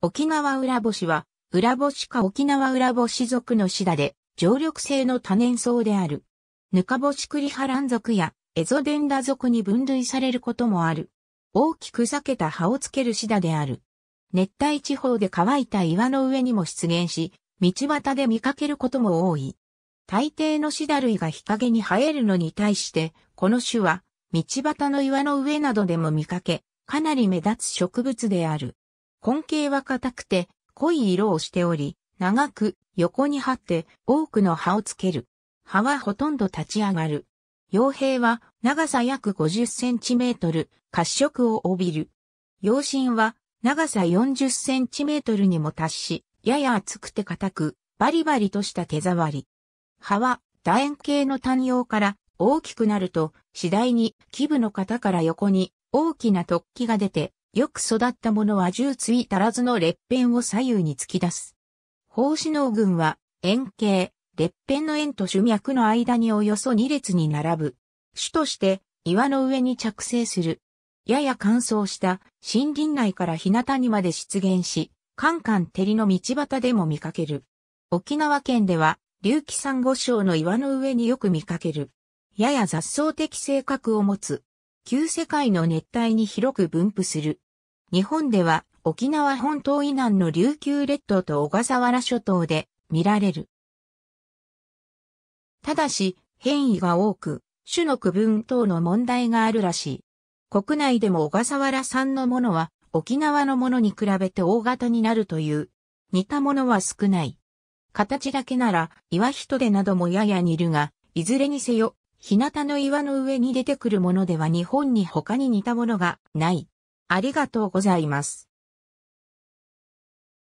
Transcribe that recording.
沖縄裏干しは、裏干しか沖縄裏干しのシダで、常緑性の多年草である。ぬか干し栗ハランや、エゾデンダ族に分類されることもある。大きく裂けた葉をつけるシダである。熱帯地方で乾いた岩の上にも出現し、道端で見かけることも多い。大抵のシダ類が日陰に生えるのに対して、この種は、道端の岩の上などでも見かけ、かなり目立つ植物である。根茎は硬くて濃い色をしており、長く横に張って多くの葉をつける。葉はほとんど立ち上がる。傭兵は長さ約50センチメートル、褐色を帯びる。陽身は長さ40センチメートルにも達し、やや厚くて硬く、バリバリとした手触り。葉は楕円形の単葉から大きくなると、次第に基部の型から横に大きな突起が出て、よく育ったものは十い足らずの列片を左右に突き出す。胞子能群は円形、列片の円と主脈の間におよそ2列に並ぶ。種として岩の上に着生する。やや乾燥した森林内から日向にまで出現し、カンカン照りの道端でも見かける。沖縄県では、隆起珊瑚礁の岩の上によく見かける。やや雑草的性格を持つ。旧世界の熱帯に広く分布する。日本では沖縄本島以南の琉球列島と小笠原諸島で見られる。ただし、変異が多く、種の区分等の問題があるらしい。国内でも小笠原産のものは沖縄のものに比べて大型になるという。似たものは少ない。形だけなら、岩人手などもやや似るが、いずれにせよ、日向の岩の上に出てくるものでは日本に他に似たものがない。ありがとうございます。